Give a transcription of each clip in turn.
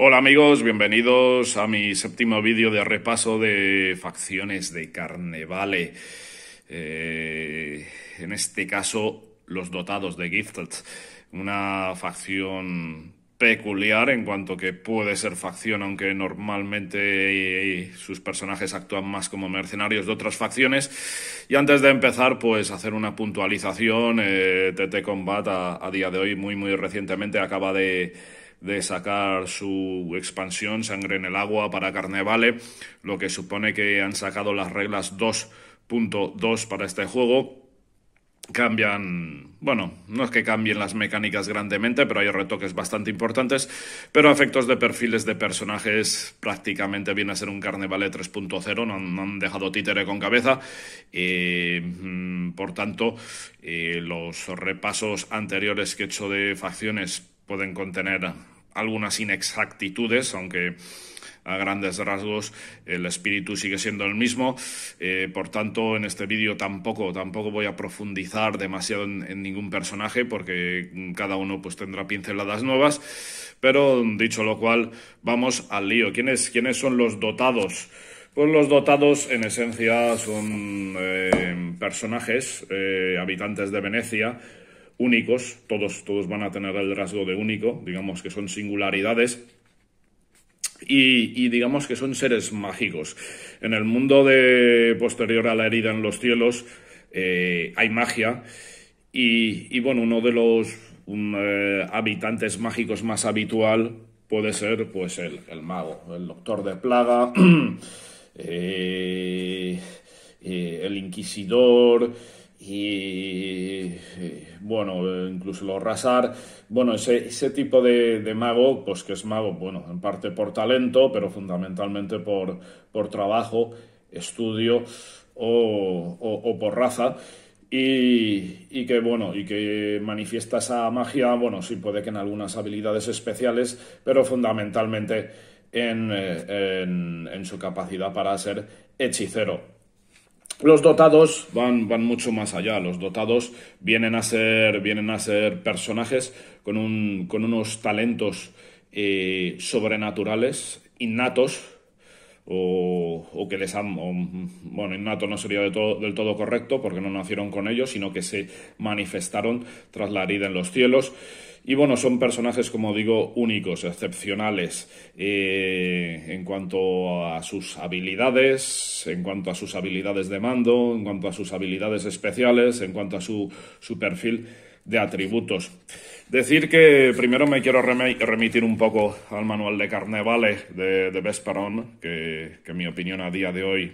Hola amigos, bienvenidos a mi séptimo vídeo de repaso de facciones de Carnevale. Eh, en este caso, los dotados de Gifted. Una facción peculiar en cuanto que puede ser facción, aunque normalmente eh, sus personajes actúan más como mercenarios de otras facciones. Y antes de empezar, pues hacer una puntualización. Eh, TT Combat a día de hoy, muy, muy recientemente, acaba de de sacar su expansión Sangre en el Agua para Carnevale, lo que supone que han sacado las reglas 2.2 para este juego cambian, bueno, no es que cambien las mecánicas grandemente, pero hay retoques bastante importantes, pero efectos de perfiles de personajes prácticamente viene a ser un carnevale 3.0, no, han dejado títere con cabeza, eh, mm, por tanto, eh, los repasos anteriores que he hecho de facciones pueden contener algunas inexactitudes, aunque a grandes rasgos el espíritu sigue siendo el mismo. Eh, por tanto, en este vídeo tampoco, tampoco voy a profundizar demasiado en, ningún personaje porque cada uno pues tendrá pinceladas nuevas. Pero dicho lo cual, vamos al lío. ¿Quiénes, son los dotados? Pues los dotados en esencia son eh, personajes, eh, habitantes de Venecia, únicos, todos, todos van a tener el rasgo de único, digamos que son singularidades. Y, digamos que son seres mágicos. En el mundo de posterior a la herida en los cielos eh, hay magia y, bueno, uno de los eh, habitantes mágicos más habitual puede ser pues el, mago, el doctor de plaga, eh, el inquisidor, y eh, bueno, incluso los rasar, bueno, ese, tipo de, mago, pues que es mago, bueno, en parte por talento, pero fundamentalmente por, trabajo, estudio o, por raza. Y, que bueno, y que manifiesta esa magia, bueno, sí puede que en algunas habilidades especiales, pero fundamentalmente en eh, su capacidad para ser hechicero los dotados van, mucho más allá. Los dotados vienen a ser, vienen a ser personajes con, un, con unos talentos eh, sobrenaturales, innatos, o, o, que les han... bueno, innato no sería todo, del todo correcto porque no nacieron con ellos, sino que se manifestaron tras la herida en los cielos. Y bueno, son personajes, como digo, únicos, excepcionales eh, en cuanto a sus habilidades, en cuanto a sus habilidades de mando, en cuanto a sus habilidades especiales, en cuanto a su, su perfil de atributos. Decir que primero me quiero remitir un poco al manual de Carnevale de, de Vesperon, que, que en mi opinión a día de hoy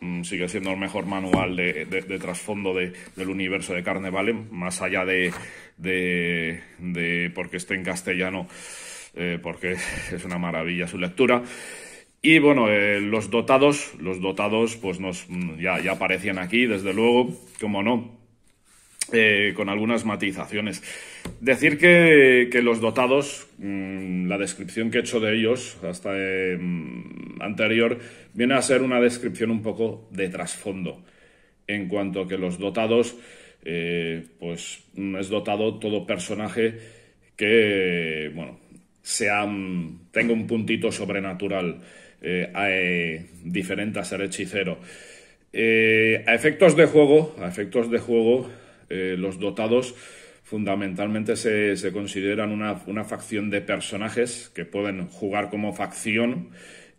Mm, sigue siendo el mejor manual de, trasfondo del universo de Carnevale, más allá de, de, porque esté en castellano, eh, porque es una maravilla su lectura. Y bueno, eh, los dotados, los dotados, pues nos, mm, ya, ya aparecían aquí, desde luego, como no, eh, con algunas matizaciones. Decir que, los dotados, mm, la descripción que he hecho de ellos hasta em, anterior, viene a ser una descripción un poco de trasfondo, en cuanto a que los dotados, eh, pues mm, es dotado todo personaje que, bueno, sea, mm, tenga un puntito sobrenatural, eh, diferente a ser hechicero. a efectos de juego, a efectos de juego, eh, los dotados fundamentalmente se, consideran una, facción de personajes que pueden jugar como facción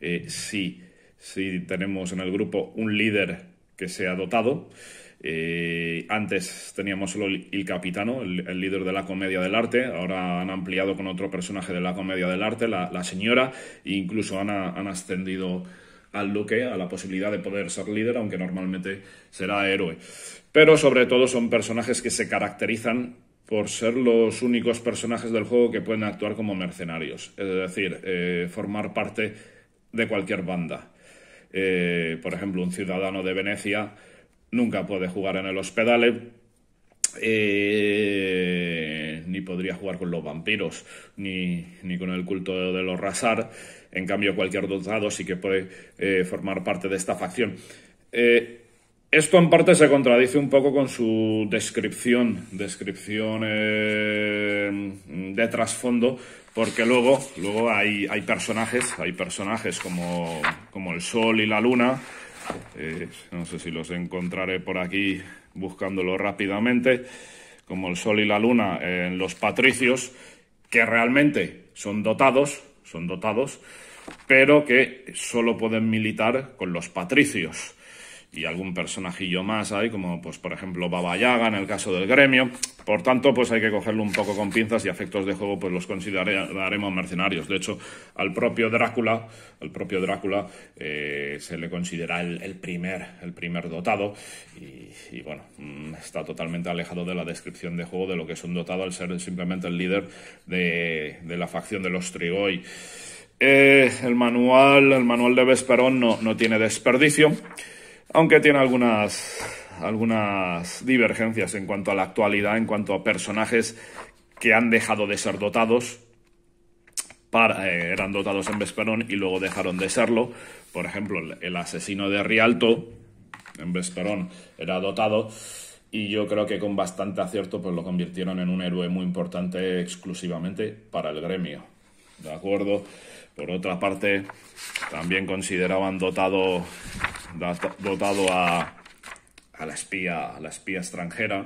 eh, si, si, tenemos en el grupo un líder que sea dotado. Eh, antes teníamos solo el, capitano, el, líder de la comedia del arte, ahora han ampliado con otro personaje de la comedia del arte, la, señora, e incluso han, han ascendido al duque a la posibilidad de poder ser líder, aunque normalmente será héroe. Pero sobre todo son personajes que se caracterizan por ser los únicos personajes del juego que pueden actuar como mercenarios, es decir, eh, formar parte de cualquier banda. Eh, por ejemplo, un ciudadano de Venecia nunca puede jugar en el hospedale, eh, ni podría jugar con los vampiros, ni, con el culto de, de los Razar. En cambio, cualquier dotado sí que puede eh, formar parte de esta facción. Eh, esto en parte se contradice un poco con su descripción, descripción eh, de trasfondo, porque luego, luego hay, hay personajes, hay personajes como, el Sol y la Luna, no sé si los encontraré por aquí buscándolo rápidamente, como el Sol y la Luna en los patricios, que realmente son dotados, son dotados, pero que solo pueden militar con los patricios y algún personajillo más hay, como pues por ejemplo Baba Yaga en el caso del gremio. Por tanto, pues hay que cogerlo un poco con pinzas y afectos de juego pues los consideraremos mercenarios. De hecho, al propio Drácula, al propio Drácula eh, se le considera el, primer, el primer dotado y, bueno, mm, está totalmente alejado de la descripción de juego de lo que es un dotado al ser simplemente el líder de, la facción de los Trigoy. Eh, el manual, el manual de Vesperón no, no tiene desperdicio aunque tiene algunas algunas divergencias en cuanto a la actualidad, en cuanto a personajes que han dejado de ser dotados. Eh, eran dotados en Vesperón y luego dejaron de serlo. Por ejemplo, el, asesino de Rialto en Vesperón era dotado y yo creo que con bastante acierto pues lo convirtieron en un héroe muy importante exclusivamente para el gremio. ¿De acuerdo? Por otra parte, también consideraban dotado, dotado a, la espía, a la espía extranjera.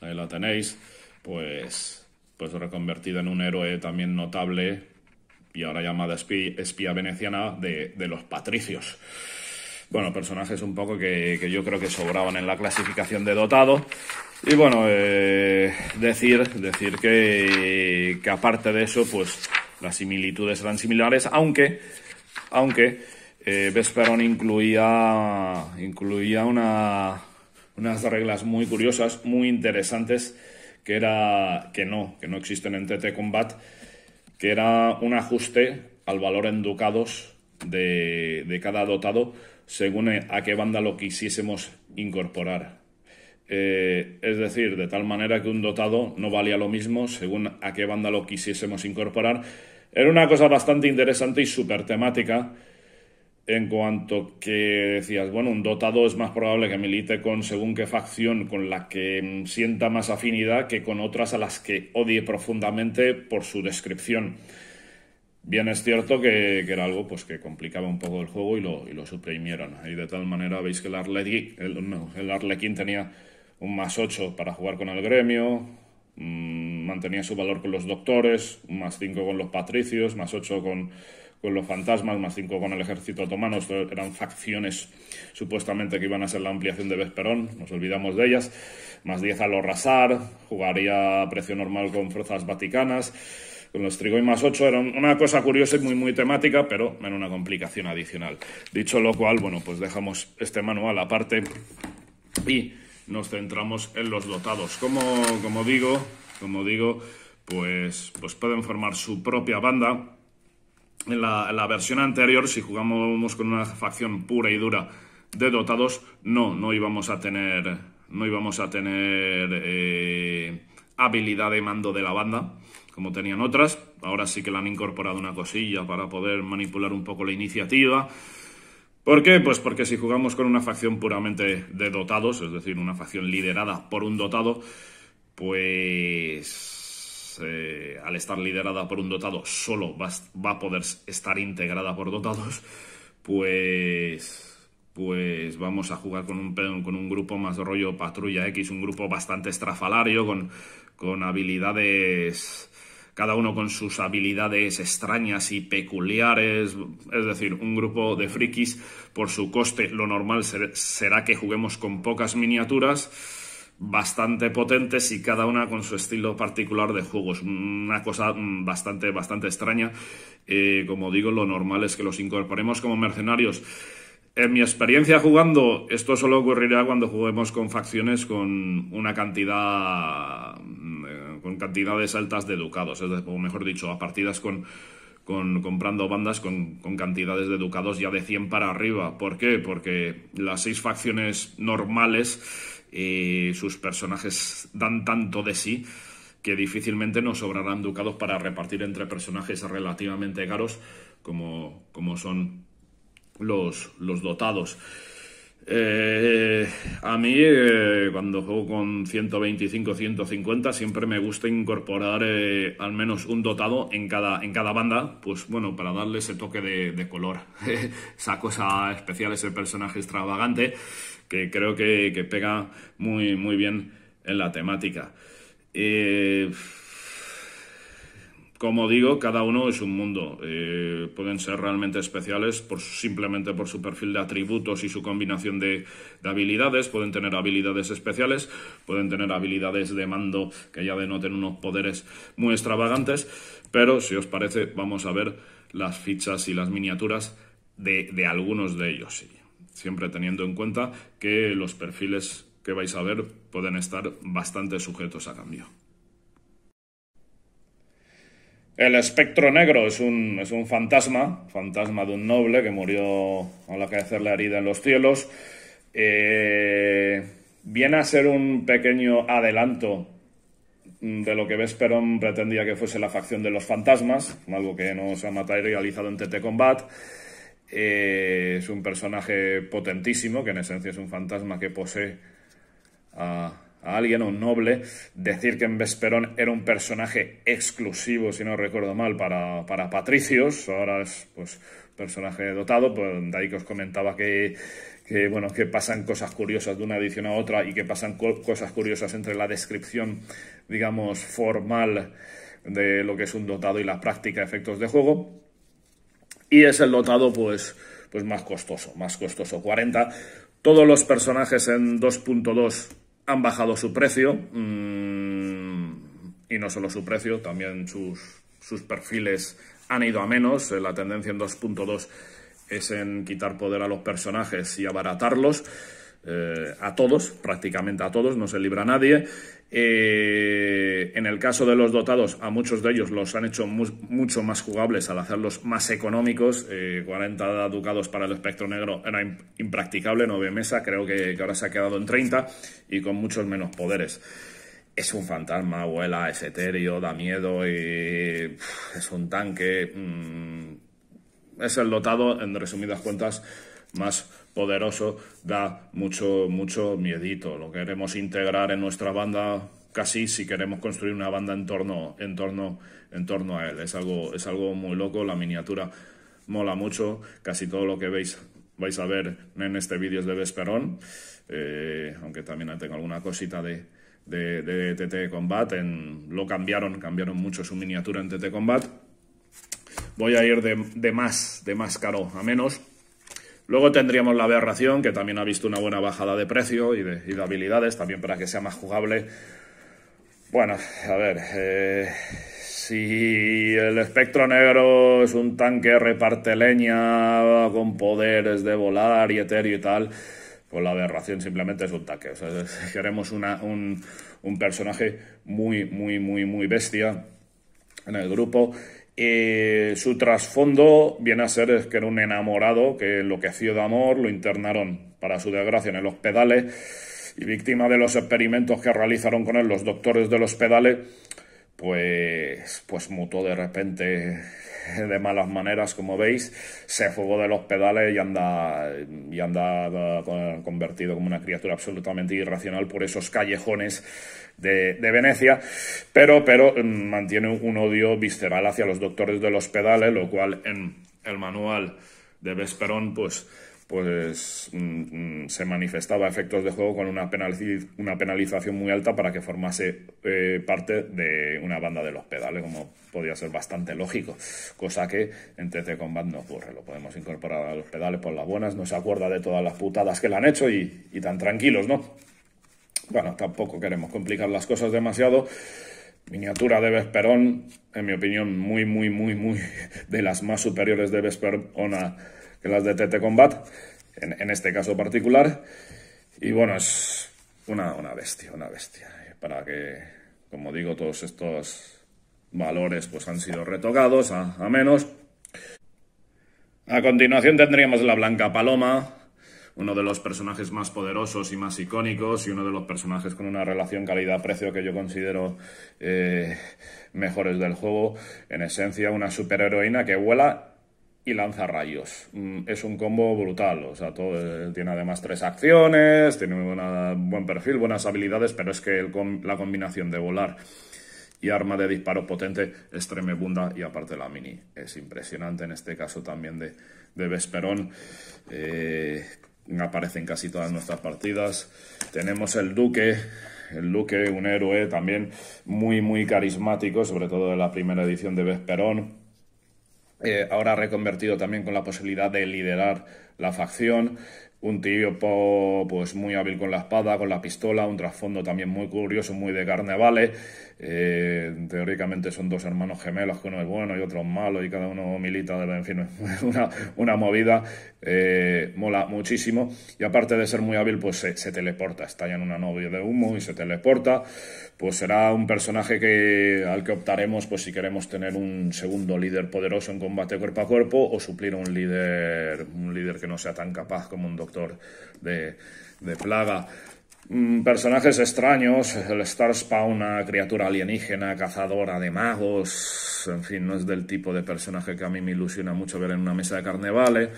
Ahí la tenéis. Pues, pues reconvertida en un héroe también notable y ahora llamada espía, veneciana de, los patricios. Bueno, personajes un poco que, yo creo que sobraban en la clasificación de dotado. Y bueno, eh, decir, decir que que, aparte de eso, pues las similitudes eran similares, aunque, aunque eh, incluía, incluía unas reglas muy curiosas, muy interesantes, que, era, que, no, que no existen en TT Combat, que era un ajuste al valor en ducados de, de cada dotado según a qué banda lo quisiésemos incorporar. Eh, es decir, de tal manera que un dotado no valía lo mismo según a qué banda lo quisiésemos incorporar. Era una cosa bastante interesante y súper temática en cuanto que decías, bueno, un dotado es más probable que milite con según qué facción con la que mm, sienta más afinidad que con otras a las que odie profundamente por su descripción. Bien es cierto que, era algo pues, que complicaba un poco el juego y lo, suprimieron. Y de tal manera veis que el Arlequín, el Arlequín tenía un más 8 para jugar con el gremio, mm, mantenía su valor con los doctores, un más 5 con los patricios, más 8 con, los fantasmas, más 5 con el ejército otomano, Esto eran facciones supuestamente que iban a ser la ampliación de Vesperón, nos olvidamos de ellas, más 10 lo rasar, jugaría a precio normal con fuerzas vaticanas con los y más 8 era una cosa curiosa y muy, muy temática, pero era una complicación adicional. Dicho lo cual, bueno, pues dejamos este manual aparte y nos centramos en los dotados. Como, digo, como digo, pues, pues pueden formar su propia banda. En la, versión anterior, si jugábamos con una facción pura y dura de dotados, no, no íbamos a tener, no íbamos a tener eh, habilidad de mando de la banda, como tenían otras. Ahora sí que le han incorporado una cosilla para poder manipular un poco la iniciativa. ¿Por qué? Pues porque si jugamos con una facción puramente de dotados, es decir, una facción liderada por un dotado, pues eh, al estar liderada por un dotado, solo va, a poder estar integrada por dotados, pues pues vamos a jugar con un, con un grupo más de rollo patrulla X, un grupo bastante estrafalario, con, con habilidades cada uno con sus habilidades extrañas y peculiares, es decir, un grupo de frikis, por su coste lo normal será que juguemos con pocas miniaturas bastante potentes y cada una con su estilo particular de juegos, una cosa mm, bastante, bastante extraña, eh, como digo, lo normal es que los incorporemos como mercenarios. En mi experiencia jugando, esto solo ocurrirá cuando juguemos con facciones con una cantidad con cantidades altas de ducados, o mejor dicho, a partidas con, comprando bandas con, cantidades de ducados ya de 100 para arriba. ¿Por qué? Porque las seis facciones normales, eh, sus personajes dan tanto de sí que difícilmente nos sobrarán ducados para repartir entre personajes relativamente caros como, como son los, los dotados. Eh, a mí, eh, cuando juego con 125, 150, siempre me gusta incorporar eh, al menos un dotado en cada, en cada banda, pues bueno, para darle ese toque de, color. esa cosa especial, ese personaje extravagante, que creo que, pega muy, muy bien en la temática. Eh, como digo, cada uno es un mundo. Eh, pueden ser realmente especiales por, simplemente por su perfil de atributos y su combinación de, habilidades. Pueden tener habilidades especiales, pueden tener habilidades de mando que ya denoten unos poderes muy extravagantes. Pero si os parece, vamos a ver las fichas y las miniaturas de, algunos de ellos. Siempre teniendo en cuenta que los perfiles que vais a ver pueden estar bastante sujetos a cambio. El espectro negro es un, es un fantasma, fantasma de un noble que murió al hacer la herida en los cielos. Eh, viene a ser un pequeño adelanto de lo que Vesperon pretendía que fuese la facción de los fantasmas, algo que no se ha materializado en TT Combat. Eh, es un personaje potentísimo, que en esencia es un fantasma que posee a a alguien, a un noble, decir que en Vesperón era un personaje exclusivo, si no recuerdo mal, para, para patricios, ahora es pues personaje dotado, pues de ahí que os comentaba que, que, bueno, que pasan cosas curiosas de una edición a otra y que pasan cosas curiosas entre la descripción, digamos, formal de lo que es un dotado y la práctica de efectos de juego. Y es el dotado, pues, pues más costoso, más costoso. 40. Todos los personajes en 2.2 han bajado su precio mm, y no solo su precio, también sus, sus perfiles han ido a menos. Eh, la tendencia en 2.2 es en quitar poder a los personajes y abaratarlos. Eh, a todos, prácticamente a todos, no se libra a nadie. Eh, en el caso de los dotados, a muchos de ellos los han hecho mucho más jugables al hacerlos más económicos. 40 eh, ducados para el espectro negro era impracticable, 9 mesa, creo que, ahora se ha quedado en 30 y con muchos menos poderes. Es un fantasma, vuela, es etéreo, da miedo y es un tanque. Mm, es el dotado, en resumidas cuentas, más poderoso, da mucho, mucho miedito. Lo queremos integrar en nuestra banda casi si queremos construir una banda en torno, en torno, en torno a él. Es algo, es algo muy loco, la miniatura mola mucho, casi todo lo que veis vais a ver en este vídeo es de Vesperón, eh, aunque también tengo alguna cosita de, de, de TT Combat, en, lo cambiaron, cambiaron mucho su miniatura en TT Combat. Voy a ir de, de más, de más caro a menos, Luego tendríamos la aberración, que también ha visto una buena bajada de precio y de, habilidades, también para que sea más jugable. Bueno, a ver, eh, si el espectro negro es un tanque reparte leña con poderes de volar y etéreo y tal, pues la aberración simplemente es un tanque. queremos un, un personaje muy, muy, muy, muy bestia en el grupo eh, su trasfondo viene a ser que era un enamorado que lo que hacía de amor, lo internaron para su desgracia en el hospital eh, y víctima de los experimentos que realizaron con él los doctores del hospital. Eh, pues, pues mutó de repente de malas maneras, como veis, se fugó de los pedales y anda, y anda eh, convertido como una criatura absolutamente irracional por esos callejones de, Venecia, pero, pero mm, mantiene un odio visceral hacia los doctores de los pedales, lo cual en el manual de Vesperón, pues pues mm, mm, se manifestaba efectos de juego con una, penalización muy alta para que formase eh, parte de una banda de los pedales, como podía ser bastante lógico, cosa que en TC Combat no ocurre, lo podemos incorporar a los pedales por las buenas, no se acuerda de todas las putadas que le han hecho y, tan tranquilos, ¿no? Bueno, tampoco queremos complicar las cosas demasiado. Miniatura de Vesperón, en mi opinión, muy, muy, muy, muy de las más superiores de Vesperón que las de TT Combat, en, este caso particular. Y bueno, es una, una bestia, una bestia. Para que, como digo, todos estos valores pues han sido retocados a, menos. A continuación tendríamos la Blanca Paloma, uno de los personajes más poderosos y más icónicos y uno de los personajes con una relación calidad-precio que yo considero eh, mejores del juego. En esencia, una superheroína que vuela y lanza rayos. Mm, es un combo brutal, o sea, eh, tiene además tres acciones, tiene un buen perfil, buenas habilidades, pero es que la combinación de volar y arma de disparo potente es tremebunda y aparte la mini es impresionante en este caso también de, Vesperón. Eh, aparece en casi todas nuestras partidas. Tenemos el Duque, el Duque, un héroe también muy, muy carismático, sobre todo de la primera edición de Vesperón eh, ahora reconvertido también con la posibilidad de liderar la facción. Un tío pues muy hábil con la espada, con la pistola, un trasfondo también muy curioso, muy de carnavales eh, teóricamente son dos hermanos gemelos, que uno es bueno y otro es malo, y cada uno milita, de, en fin, una, una movida, eh, mola muchísimo. Y aparte de ser muy hábil, pues se, teleporta, estalla en una novia de humo y se teleporta. Pues será un personaje que, al que optaremos pues si queremos tener un segundo líder poderoso en combate cuerpo a cuerpo o suplir a un líder, un líder que no sea tan capaz como un doctor de plaga. Mm, personajes extraños, el Starspawn, una criatura alienígena, cazadora de magos, en fin, no es del tipo de personaje que a mí me ilusiona mucho ver en una mesa de carnavales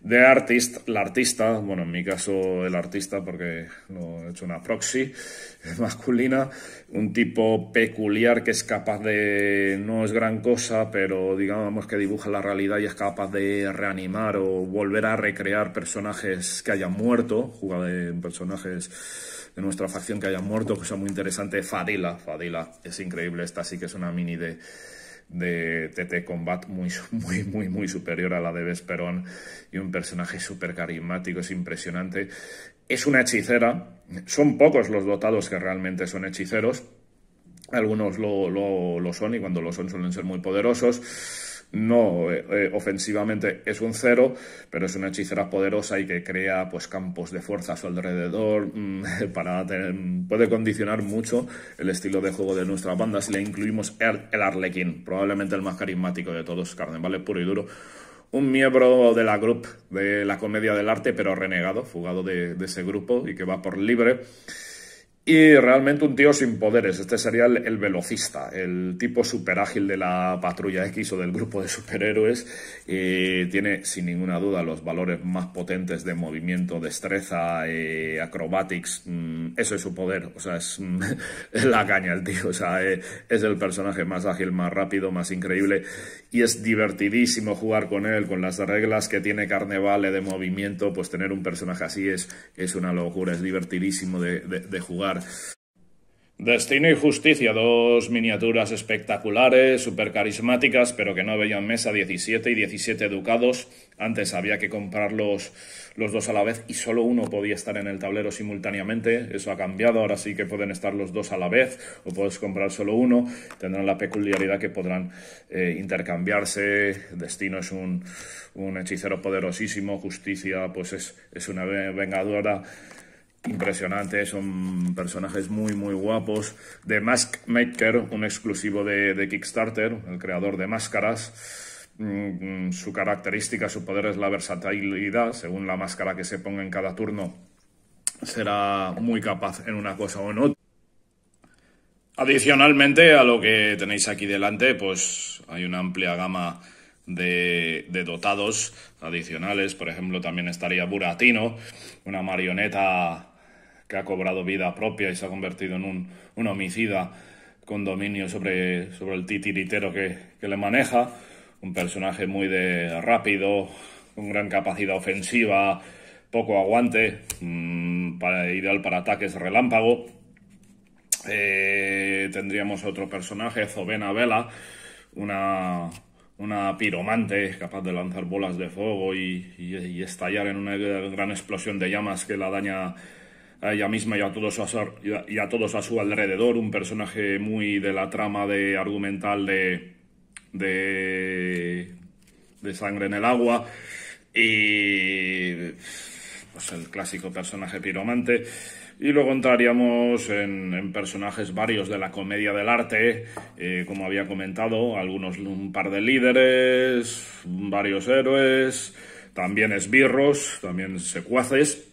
de Artist, la artista, bueno, en mi caso el artista porque lo he hecho una proxy masculina, un tipo peculiar que es capaz de, no es gran cosa, pero digamos que dibuja la realidad y es capaz de reanimar o volver a recrear personajes que hayan muerto, jugar de personajes de nuestra facción que hayan muerto, cosa muy interesante, Fadila, Fadila, es increíble, esta sí que es una mini de de TT Combat muy, muy, muy, muy superior a la de Vesperón y un personaje súper carismático, es impresionante. Es una hechicera, son pocos los dotados que realmente son hechiceros, algunos lo, lo son y cuando lo son suelen ser muy poderosos no eh, eh, ofensivamente es un cero, pero es una hechicera poderosa y que crea pues campos de fuerza a su alrededor mm, para tener, puede condicionar mucho el estilo de juego de nuestra banda si le incluimos el, arlequín, probablemente el más carismático de todos, vale puro y duro un miembro de la group de la comedia del arte, pero renegado, fugado de, ese grupo y que va por libre. Y realmente un tío sin poderes. Este sería el, velocista, el tipo super ágil de la patrulla X o del grupo de superhéroes. tiene sin ninguna duda los valores más potentes de movimiento, destreza, eh, acrobatics. Mm, eso es su poder. O sea, es mm, la caña el tío. O sea, eh, es el personaje más ágil, más rápido, más increíble. Y es divertidísimo jugar con él, con las reglas que tiene Carnevale de movimiento. Pues tener un personaje así es, es una locura. Es divertidísimo de jugar. Destino y Justicia, dos miniaturas espectaculares, súper carismáticas, pero que no veían mesa 17 y 17 ducados. Antes había que comprarlos los dos a la vez y solo uno podía estar en el tablero simultáneamente. Eso ha cambiado, ahora sí que pueden estar los dos a la vez o puedes comprar solo uno. Tendrán la peculiaridad que podrán eh, intercambiarse. Destino es un, hechicero poderosísimo, Justicia pues es una vengadora impresionante, son personajes muy muy guapos. The Mask Maker, un exclusivo de, Kickstarter, el creador de máscaras mm, mm, su característica, su poder es la versatilidad, según la máscara que se ponga en cada turno, será muy capaz en una cosa o en otra. Adicionalmente a lo que tenéis aquí delante, pues hay una amplia gama de, de dotados adicionales, por ejemplo también estaría Buratino, una marioneta que ha cobrado vida propia y se ha convertido en un, homicida con dominio sobre, sobre el titiritero que, le maneja, un personaje muy de rápido, con gran capacidad ofensiva, poco aguante, mm, ideal para ataques relámpago. Eh, tendríamos otro personaje, Zovena Vela, una, una piromante capaz de lanzar bolas de fuego y, y estallar en una gran explosión de llamas que la daña a ella misma y a, todos a su, y todos a su alrededor, un personaje muy de la trama de argumental de, de, sangre en el agua y pues, el clásico personaje piromante. Y luego entraríamos en, personajes varios de la comedia del arte, eh, como había comentado, algunos un par de líderes, varios héroes, también esbirros, también secuaces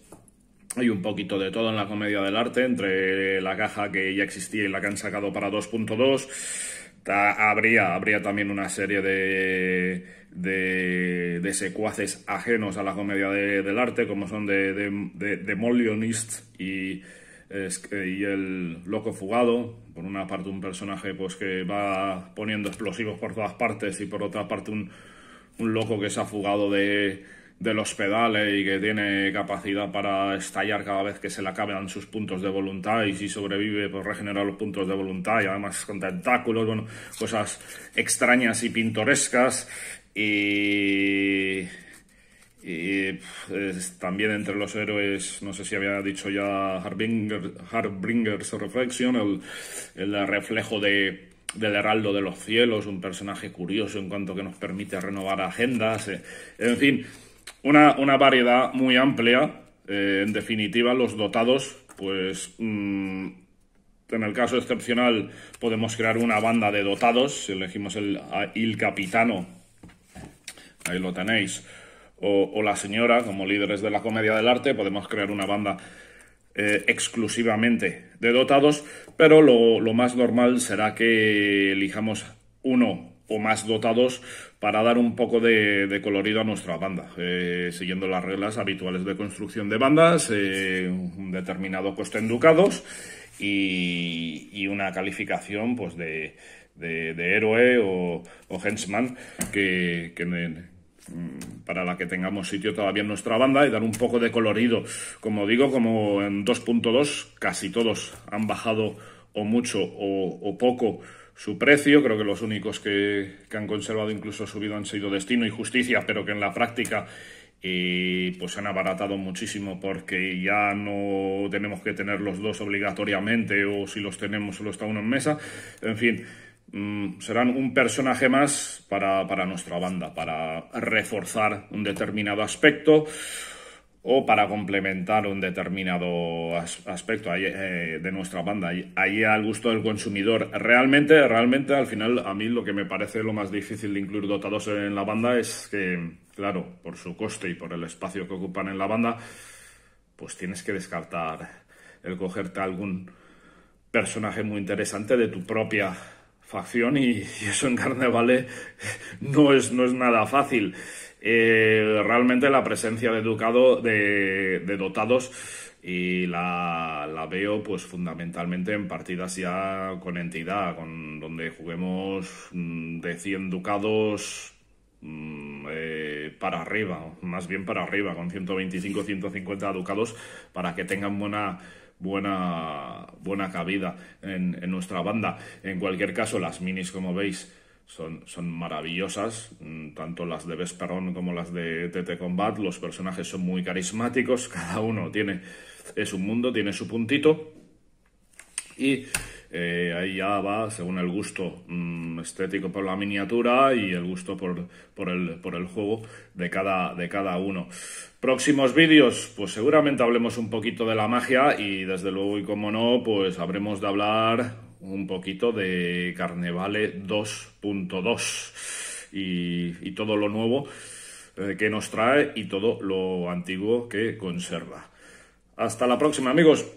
hay un poquito de todo en la comedia del arte, entre la caja que ya existía y la que han sacado para 2.2. Habría, habría también una serie de, secuaces ajenos a la comedia del arte, como son de, de, Demolionist y, y El Loco Fugado. Por una parte, un personaje pues, que va poniendo explosivos por todas partes, y por otra parte, un loco que se ha fugado de, de los pedales y que tiene capacidad para estallar cada vez que se le acaban sus puntos de voluntad y si sobrevive pues regenera los puntos de voluntad y además con tentáculos, bueno, cosas extrañas y pintorescas y, pues, también entre los héroes, no sé si había dicho ya Harbinger, Harbinger's Reflection, el, el reflejo de, del Heraldo de los Cielos, un personaje curioso en cuanto que nos permite renovar agendas, eh, en fin una, variedad muy amplia. Eh, en definitiva, los dotados, pues mm, en el caso excepcional podemos crear una banda de dotados. Si Elegimos el, capitano, ahí lo tenéis, o, la señora como líderes de la comedia del arte, podemos crear una banda eh, exclusivamente de dotados, pero lo más normal será que elijamos uno o más dotados para dar un poco de, colorido a nuestra banda, eh, siguiendo las reglas habituales de construcción de bandas, eh, un determinado coste en ducados y, una calificación pues de, héroe o, henchman que, mm, para la que tengamos sitio todavía en nuestra banda y dar un poco de colorido. Como digo, como en 2.2 casi todos han bajado o mucho o poco su precio. Creo que los únicos que, han conservado incluso subido han sido Destino y Justicia, pero que en la práctica eh, pues han abaratado muchísimo porque ya no tenemos que tener los dos obligatoriamente o si los tenemos solo está uno en mesa. En fin, mm, serán un personaje más para, para nuestra banda, para reforzar un determinado aspecto o para complementar un determinado aspecto eh, de nuestra banda, ahí al gusto del consumidor. Realmente, realmente al final a mí lo que me parece lo más difícil de incluir dotados en la banda es que, claro, por su coste y por el espacio que ocupan en la banda, pues tienes que descartar el cogerte algún personaje muy interesante de tu propia facción y, eso en carne no es, no es nada fácil. Eh, realmente la presencia de, Ducado, de, dotados y la, veo pues fundamentalmente en partidas ya con entidad, con donde juguemos mm, de 100 ducados mm, eh, para arriba, más bien para arriba, con 125, 150 ducados para que tengan buena buena buena cabida en nuestra banda. En cualquier caso, las minis como veis son, maravillosas, mm, tanto las de Vesperón como las de TT Combat, los personajes son muy carismáticos, cada uno tiene, es un mundo, tiene su puntito, y eh, ahí ya va según el gusto mm, estético por la miniatura y el gusto por, por, el, por el juego de cada, de cada uno. Próximos vídeos, pues seguramente hablemos un poquito de la magia y desde luego y como no, pues habremos de hablar un poquito de Carnevale 2.2 y, todo lo nuevo eh, que nos trae y todo lo antiguo que conserva. Hasta la próxima amigos.